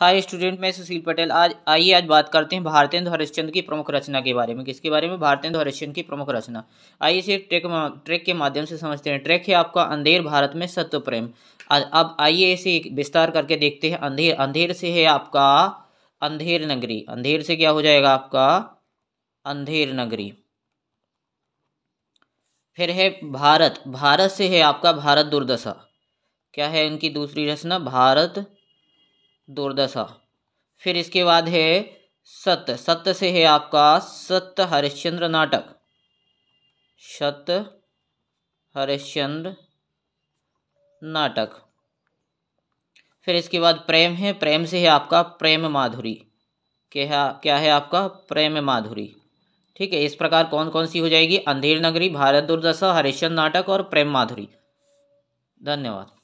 hi student मैं सुशील पटेल आज आइए आज बात करते हैं भारतेंद्र हरिश्चंद्र की प्रमुख रचना के बारे में किसके बारे में भारतेंद्र हरिश्चंद्र की प्रमुख रचना आइए इसे ट्रेक ट्रेक के माध्यम से समझते हैं ट्रैक है आपका अंधेर भारत में सत्य प्रेम अब आइए इसे विस्तार करके देखते हैं अंधेर अंधेर से है आपका अंधेर नगरी अंधेर से क्या हो जाएगा आपका अंधेर नगरी फिर है भारत भारत से है आपका भारत दुर्दशा क्या है इनकी दूसरी रचना भारत दुर्दशा फिर इसके बाद है सत्य सत्य से है आपका सत्य हरिश्चंद्र नाटक सत्य हरिश्चंद्र नाटक फिर इसके बाद प्रेम है प्रेम से है आपका प्रेम माधुरी क्या क्या है आपका प्रेम माधुरी ठीक है इस प्रकार कौन कौन सी हो जाएगी अंधेर नगरी भारत दुर्दशा हरिश्चंद्र नाटक और प्रेम माधुरी धन्यवाद